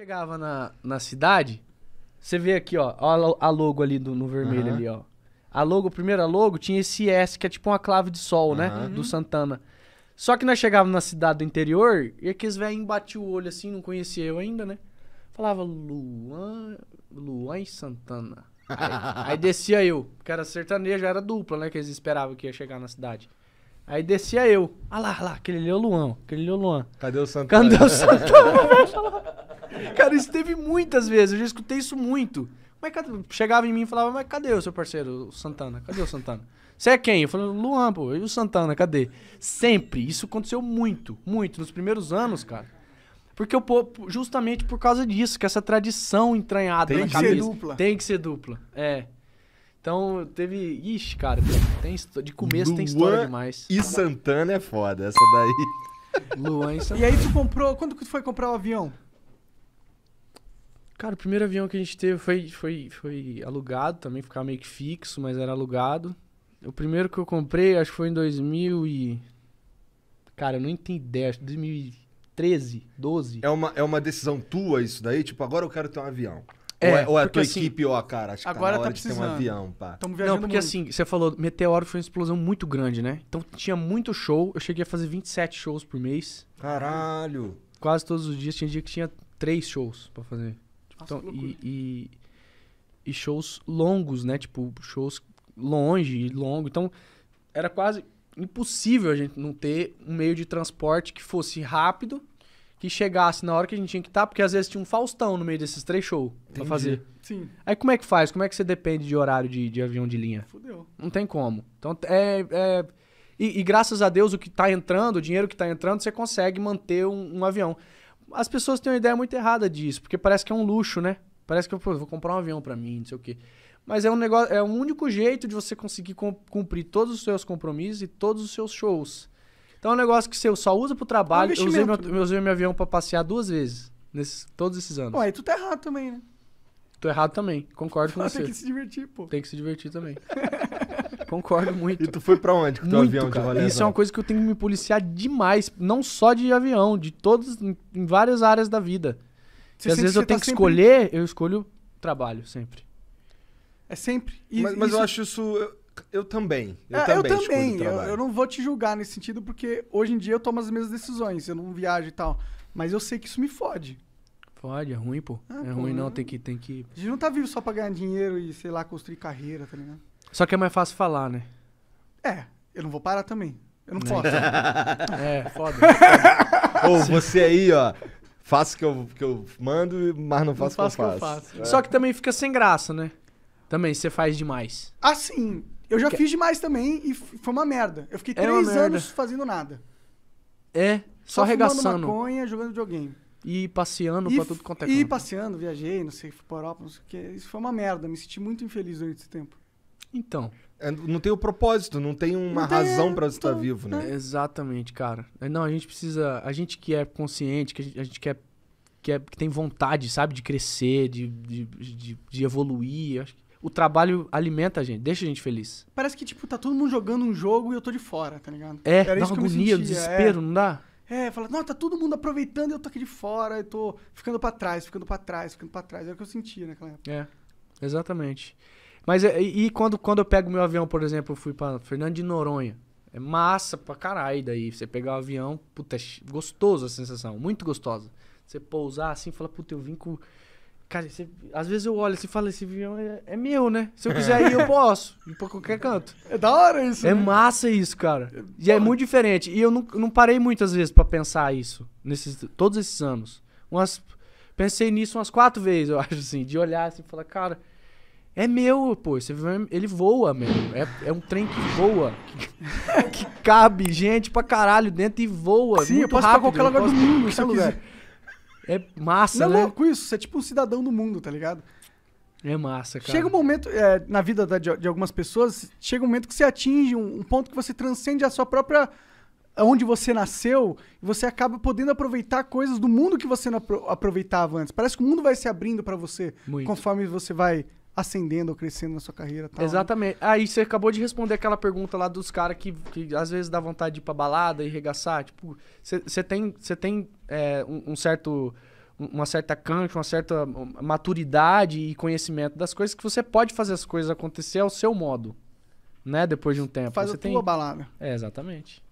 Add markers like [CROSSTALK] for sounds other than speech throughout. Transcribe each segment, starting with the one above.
Chegava na, na cidade, você vê aqui, ó, ó a logo ali do, no vermelho uhum. ali, ó. A logo, a primeira logo, tinha esse S, que é tipo uma clave de sol, uhum. né? Do Santana. Só que nós chegávamos na cidade do interior e aqueles velhinhos batiam o olho assim, não conhecia eu ainda, né? Falava Luan, Luan e Santana. Aí, aí descia eu, que era sertanejo, era dupla, né? Que eles esperavam que ia chegar na cidade. Aí descia eu. Ah lá, ah lá, aquele ali é o Luan, aquele ali é o Luan. Cadê o Santana? Cadê o [LAUGHS] Santana? cara, isso teve muitas vezes, eu já escutei isso muito. Mas cadê? Chegava em mim e falava, mas cadê o seu parceiro, o Santana? Cadê o Santana? Você é quem? Eu falei, Luan, pô. E o Santana, cadê? Sempre. Isso aconteceu muito, muito. Nos primeiros anos, cara. Porque o povo, justamente por causa disso, que essa tradição entranhada Tem na cabeça. Tem que ser dupla. Tem que ser dupla. É. Então teve. Ixi, cara, tem, de começo Luan tem história demais. E Santana é foda, essa daí. Luan e Santana. E aí tu comprou. Quando que tu foi comprar o avião? Cara, o primeiro avião que a gente teve foi, foi, foi alugado também, ficava meio que fixo, mas era alugado. O primeiro que eu comprei, acho que foi em 2000 e... Cara, eu não entendi ideia, acho que 2013, 12. É uma, é uma decisão tua isso daí? Tipo, agora eu quero ter um avião. É-, é, ou é, a tua assim, equipe, ó, cara, acho que agora tá, na hora tá precisando. um avião, pá. Tamo tá viajando Não, porque muito. assim, você falou, Meteoro foi uma explosão muito grande, né? Então tinha muito show, eu cheguei a fazer 27 shows por mês. Caralho! Quase todos os dias, tinha dia que tinha três shows para fazer. Nossa, então, e, e, e, shows longos, né? Tipo, shows longe e longo. Então, era quase impossível a gente não ter um meio de transporte que fosse rápido que chegasse na hora que a gente tinha que estar, tá, porque às vezes tinha um Faustão no meio desses três shows Entendi. pra fazer. Sim. Aí como é que faz? Como é que você depende de horário de, de avião de linha? Fudeu. Não tem como. Então é. é... E, e, graças a Deus, o que tá entrando, o dinheiro que tá entrando, você consegue manter um, um avião. As pessoas têm uma ideia muito errada disso, porque parece que é um luxo, né? Parece que eu pô, vou comprar um avião para mim, não sei o quê. Mas é um negócio, é o um único jeito de você conseguir cumprir todos os seus compromissos e todos os seus shows. Então é um negócio que você só usa pro trabalho. É um eu, usei meu, né? eu usei meu avião pra passear duas vezes, nesses, todos esses anos. Pô, aí tu tá errado também, né? Tô errado também, concordo com ah, você. Tem que se divertir, pô. Tem que se divertir também. [LAUGHS] concordo muito. E tu foi pra onde com o teu avião cara. de rolê? Isso é uma coisa que eu tenho que me policiar demais, não só de avião, de todos, em várias áreas da vida. Você e às vezes eu tenho tá que sempre... escolher, eu escolho trabalho sempre. É sempre. E, mas, mas isso... eu acho isso. Eu também. Eu é, ah, também. Eu, também. Tipo, eu, eu, não vou te julgar nesse sentido, porque hoje em dia eu tomo as mesmas decisões, eu não viajo e tal. Mas eu sei que isso me fode. Fode, é ruim, pô. Ah, é pô, ruim, não. Né? Tem que, tem que. A gente não tá vivo só pra ganhar dinheiro e, sei lá, construir carreira, tá ligado? Só que é mais fácil falar, né? É, eu não vou parar também. Eu não né? posso. [LAUGHS] é, foda. foda. [LAUGHS] Ou você aí, ó. Faço o que eu, que eu mando, mas não faço o que eu faço. Que eu faço. É. Só que também fica sem graça, né? Também, você faz demais. Assim, eu já que... fiz demais também e foi uma merda. Eu fiquei é três anos fazendo nada. É, só, só arregaçando. maconha, jogando videogame. E passeando e, pra tudo quanto é E passeando, viajei, não sei, fui pra Europa, não sei o que. Isso foi uma merda, me senti muito infeliz durante esse tempo. Então. É, não tem o propósito, não tem uma não tem, razão para estar tô, vivo, né? É. Exatamente, cara. Não, a gente precisa. A gente que é consciente, que a gente, a gente quer, quer, que tem vontade, sabe, de crescer, de, de, de, de evoluir. Acho que o trabalho alimenta a gente, deixa a gente feliz. Parece que, tipo, tá todo mundo jogando um jogo e eu tô de fora, tá ligado? É, Era dá uma agonia, sentia, desespero, é. não dá? É, fala, não, tá todo mundo aproveitando e eu tô aqui de fora, eu tô ficando para trás, ficando para trás, ficando para trás. Era é o que eu sentia naquela época. É, exatamente. Mas é, e, e quando, quando eu pego meu avião, por exemplo, eu fui para Fernando de Noronha. É massa pra caralho daí. Você pegar o um avião, puta, é gostoso a sensação, muito gostosa. Você pousar assim, fala, puta, eu vim com Cara, você, às vezes eu olho assim e falo, esse avião é, é, meu, né? Se eu é. quiser ir, eu posso. Ir pra qualquer canto. É da hora isso, É né? massa isso, cara. É e é muito diferente. E eu não, não parei muitas vezes para pensar isso, nesses, todos esses anos. Umas, pensei nisso umas quatro vezes, [LAUGHS] eu acho, assim. De olhar assim e falar, cara, é meu, pô. Esse avião, ele voa mesmo. É, é um trem que voa. [LAUGHS] Que, que cabe gente pra caralho dentro e voa. Sim, muito eu posso rápido, pra qualquer lugar do mundo. Se eu quiser. É massa, não é né? É louco isso, você é tipo um cidadão do mundo, tá ligado? É massa, cara. Chega um momento, é, na vida da, de, de, algumas pessoas, chega um momento que você atinge um, um ponto que você transcende a sua própria onde você nasceu e você acaba podendo aproveitar coisas do mundo que você não aproveitava antes. Parece que o mundo vai se abrindo para você Muito. conforme você vai ascendendo ou crescendo na sua carreira. Tal, né? Exatamente. Né? Aí você acabou de responder aquela pergunta lá dos caras que, que às vezes dá vontade de ir pra balada e regaçar. Tipo, você tem, cê tem é, um, um, certo. Uma certa cancha, uma certa maturidade e conhecimento das coisas que você pode fazer as coisas acontecer ao seu modo, né? Depois de um tempo. Faz você a tem... tua balada. É, exatamente.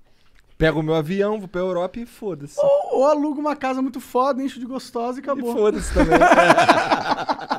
Pego o meu avião, vou pra Europa e foda-se. Ou, ou alugo uma casa muito foda, encho de gostosa e acabou. E foda-se também. [LAUGHS]